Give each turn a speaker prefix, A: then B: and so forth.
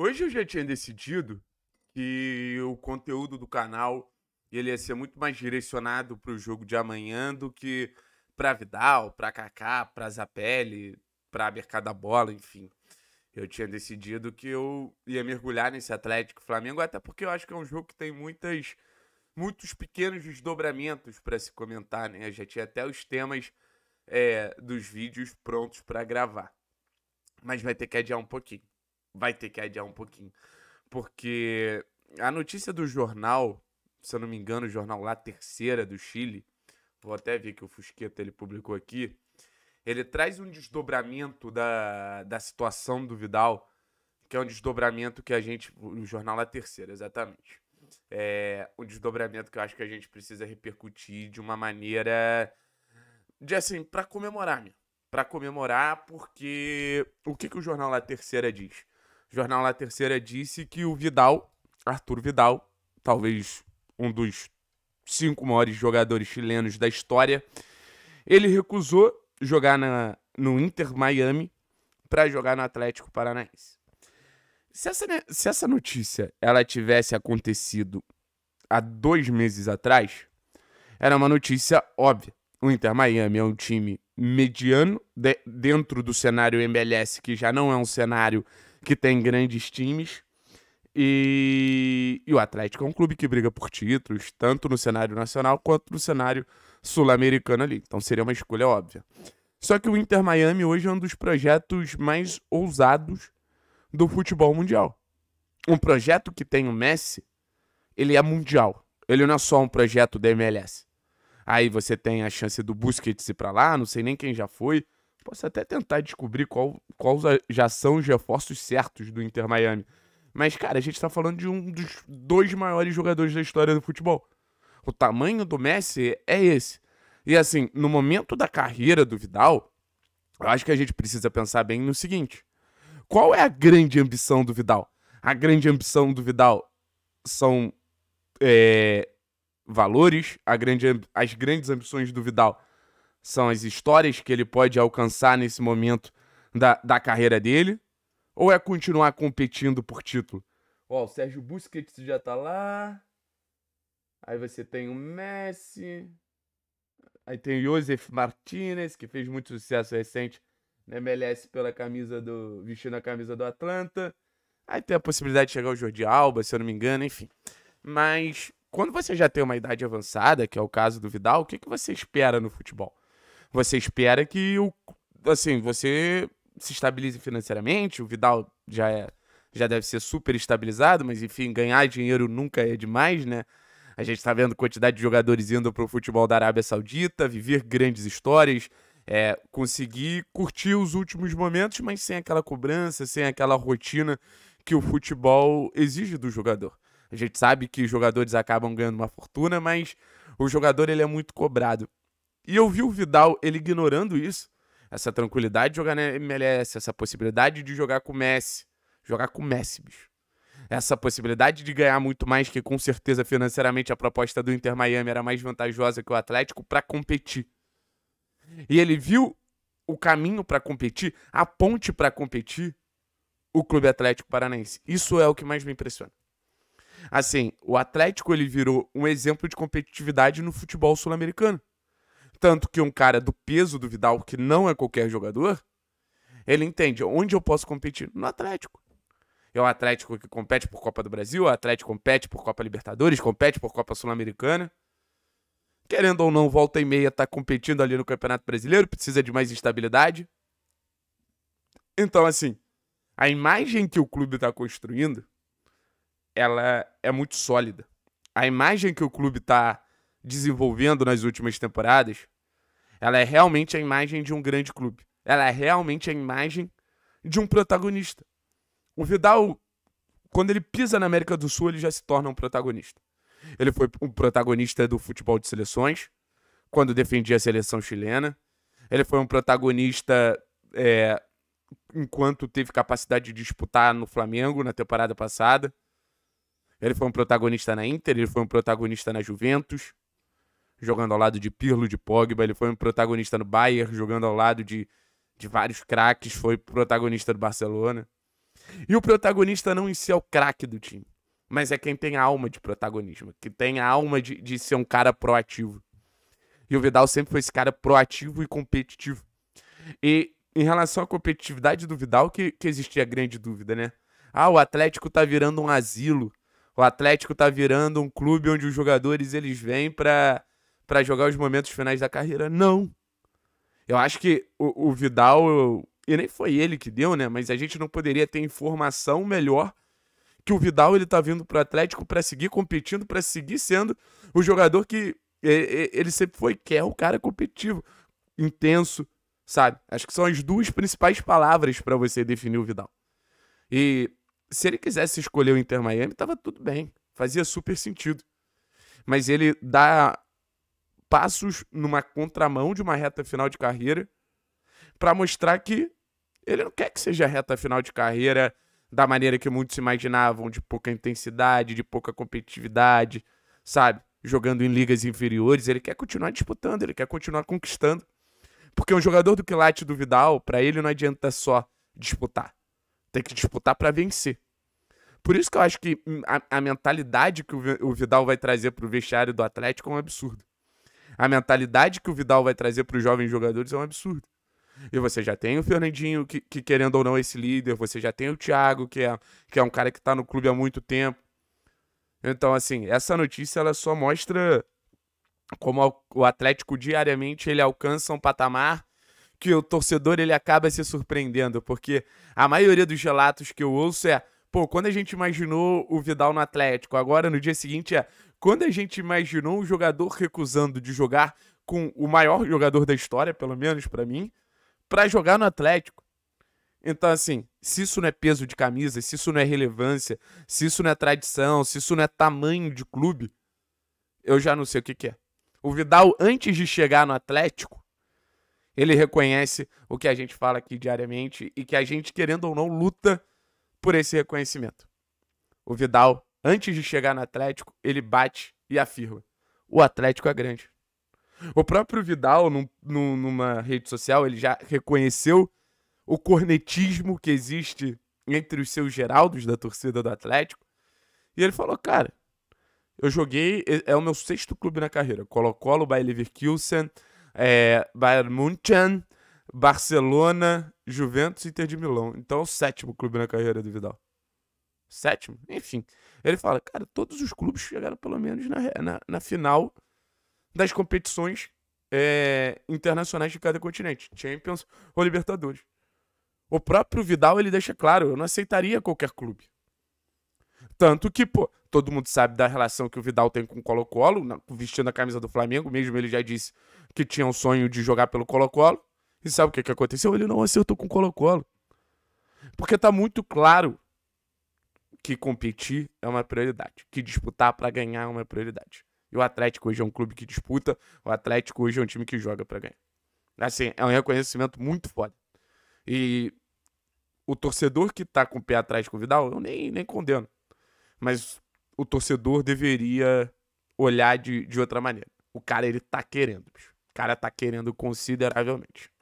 A: Hoje eu já tinha decidido que o conteúdo do canal ele ia ser muito mais direcionado para o jogo de amanhã do que para Vidal, para Kaká, para Zapelli, para Mercado da Bola, enfim. Eu tinha decidido que eu ia mergulhar nesse Atlético Flamengo, até porque eu acho que é um jogo que tem muitas muitos pequenos desdobramentos para se comentar, né? Eu já tinha até os temas é, dos vídeos prontos para gravar. Mas vai ter que adiar um pouquinho vai ter que adiar um pouquinho. Porque a notícia do jornal, se eu não me engano, o jornal lá terceira do Chile, vou até ver que o Fusqueta ele publicou aqui, ele traz um desdobramento da, da situação do Vidal, que é um desdobramento que a gente. O jornal lá terceira, exatamente. É um desdobramento que eu acho que a gente precisa repercutir de uma maneira. de assim, para comemorar, meu. Pra comemorar, porque. O que, que o jornal lá terceira diz? O jornal La Terceira disse que o Vidal, Arthur Vidal, talvez um dos cinco maiores jogadores chilenos da história, ele recusou jogar na, no Inter Miami para jogar no Atlético Paranaense. Se essa, se essa notícia ela tivesse acontecido há dois meses atrás, era uma notícia óbvia. O Inter Miami é um time mediano de, dentro do cenário MLS, que já não é um cenário que tem grandes times. E, e o Atlético é um clube que briga por títulos, tanto no cenário nacional quanto no cenário sul-americano ali. Então seria uma escolha óbvia. Só que o Inter Miami hoje é um dos projetos mais ousados do futebol mundial. Um projeto que tem o Messi, ele é mundial. Ele não é só um projeto da MLS. Aí você tem a chance do Busquets ir para lá, não sei nem quem já foi posso até tentar descobrir qual, qual já são os reforços certos do Inter Miami. Mas, cara, a gente tá falando de um dos dois maiores jogadores da história do futebol. O tamanho do Messi é esse. E assim, no momento da carreira do Vidal, eu acho que a gente precisa pensar bem no seguinte: qual é a grande ambição do Vidal? A grande ambição do Vidal são é, valores, grande, as grandes ambições do Vidal são as histórias que ele pode alcançar nesse momento da, da carreira dele? Ou é continuar competindo por título? Ó, o Sérgio Busquets já tá lá. Aí você tem o Messi. Aí tem o Josef Martinez, que fez muito sucesso recente na MLS pela camisa do. vestindo a camisa do Atlanta. Aí tem a possibilidade de chegar o Jordi Alba, se eu não me engano, enfim. Mas quando você já tem uma idade avançada, que é o caso do Vidal, o que, que você espera no futebol? Você espera que o. Assim, você se estabilize financeiramente, o Vidal já é. Já deve ser super estabilizado, mas enfim, ganhar dinheiro nunca é demais, né? A gente está vendo quantidade de jogadores indo para o futebol da Arábia Saudita, viver grandes histórias, é, conseguir curtir os últimos momentos, mas sem aquela cobrança, sem aquela rotina que o futebol exige do jogador. A gente sabe que jogadores acabam ganhando uma fortuna, mas o jogador ele é muito cobrado. E eu vi o Vidal, ele ignorando isso, essa tranquilidade de jogar na MLS, essa possibilidade de jogar com o Messi, jogar com o Messi, bicho. Essa possibilidade de ganhar muito mais, que com certeza financeiramente a proposta do Inter Miami era mais vantajosa que o Atlético para competir. E ele viu o caminho para competir, a ponte para competir, o Clube Atlético Paranaense. Isso é o que mais me impressiona. Assim, o Atlético ele virou um exemplo de competitividade no futebol sul-americano. Tanto que um cara do peso do Vidal, que não é qualquer jogador, ele entende onde eu posso competir? No Atlético. É o Atlético que compete por Copa do Brasil, o Atlético compete por Copa Libertadores, compete por Copa Sul-Americana. Querendo ou não, volta e meia tá competindo ali no Campeonato Brasileiro, precisa de mais estabilidade. Então, assim, a imagem que o clube está construindo, ela é muito sólida. A imagem que o clube está desenvolvendo nas últimas temporadas, ela é realmente a imagem de um grande clube. Ela é realmente a imagem de um protagonista. O Vidal, quando ele pisa na América do Sul, ele já se torna um protagonista. Ele foi um protagonista do futebol de seleções, quando defendia a seleção chilena. Ele foi um protagonista é, enquanto teve capacidade de disputar no Flamengo na temporada passada. Ele foi um protagonista na Inter, ele foi um protagonista na Juventus jogando ao lado de Pirlo, de Pogba, ele foi um protagonista no Bayern, jogando ao lado de, de vários craques, foi protagonista do Barcelona. E o protagonista não em si é o craque do time, mas é quem tem a alma de protagonismo, que tem a alma de, de ser um cara proativo. E o Vidal sempre foi esse cara proativo e competitivo. E em relação à competitividade do Vidal, que, que existia grande dúvida, né? Ah, o Atlético tá virando um asilo. O Atlético tá virando um clube onde os jogadores eles vêm pra, para jogar os momentos finais da carreira. Não. Eu acho que o, o Vidal, eu, e nem foi ele que deu, né? Mas a gente não poderia ter informação melhor que o Vidal ele tá vindo pro Atlético para seguir competindo, para seguir sendo o jogador que ele sempre foi, que é o cara competitivo, intenso, sabe? Acho que são as duas principais palavras para você definir o Vidal. E se ele quisesse escolher o Inter Miami, tava tudo bem, fazia super sentido. Mas ele dá passos numa contramão de uma reta final de carreira para mostrar que ele não quer que seja reta final de carreira da maneira que muitos imaginavam, de pouca intensidade, de pouca competitividade, sabe? Jogando em ligas inferiores, ele quer continuar disputando, ele quer continuar conquistando. Porque um jogador do quilate do Vidal, para ele não adianta só disputar. Tem que disputar para vencer. Por isso que eu acho que hum, a, a mentalidade que o, o Vidal vai trazer para o vestiário do Atlético é um absurdo. A mentalidade que o Vidal vai trazer para os jovens jogadores é um absurdo. E você já tem o Fernandinho, que, que querendo ou não é esse líder, você já tem o Thiago, que é, que é um cara que está no clube há muito tempo. Então, assim, essa notícia ela só mostra como o Atlético diariamente ele alcança um patamar que o torcedor ele acaba se surpreendendo, porque a maioria dos relatos que eu ouço é pô, quando a gente imaginou o Vidal no Atlético, agora no dia seguinte é quando a gente imaginou um jogador recusando de jogar com o maior jogador da história, pelo menos para mim, para jogar no Atlético. Então, assim, se isso não é peso de camisa, se isso não é relevância, se isso não é tradição, se isso não é tamanho de clube, eu já não sei o que, que é. O Vidal, antes de chegar no Atlético, ele reconhece o que a gente fala aqui diariamente e que a gente, querendo ou não, luta por esse reconhecimento. O Vidal, antes de chegar no Atlético, ele bate e afirma: o Atlético é grande. O próprio Vidal, num, num, numa rede social, ele já reconheceu o cornetismo que existe entre os seus Geraldos da torcida do Atlético. E ele falou: cara, eu joguei, é o meu sexto clube na carreira. Colo-Colo, Bayer Leverkusen, é, Bayern München, Barcelona, Juventus e Inter de Milão. Então é o sétimo clube na carreira do Vidal. Sétimo, enfim. Ele fala, cara, todos os clubes chegaram pelo menos na, na, na final das competições é, internacionais de cada continente. Champions ou Libertadores. O próprio Vidal, ele deixa claro, eu não aceitaria qualquer clube. Tanto que, pô, todo mundo sabe da relação que o Vidal tem com o Colo-Colo, vestindo a camisa do Flamengo, mesmo ele já disse que tinha um sonho de jogar pelo Colo-Colo. E sabe o que, que aconteceu? Ele não acertou com o Colo-Colo. Porque tá muito claro que competir é uma prioridade, que disputar para ganhar é uma prioridade. E o Atlético hoje é um clube que disputa, o Atlético hoje é um time que joga para ganhar. Assim, é um reconhecimento muito foda. E o torcedor que tá com o pé atrás com o Vidal, eu nem, nem condeno. Mas o torcedor deveria olhar de, de outra maneira. O cara, ele tá querendo, bicho. O cara tá querendo consideravelmente.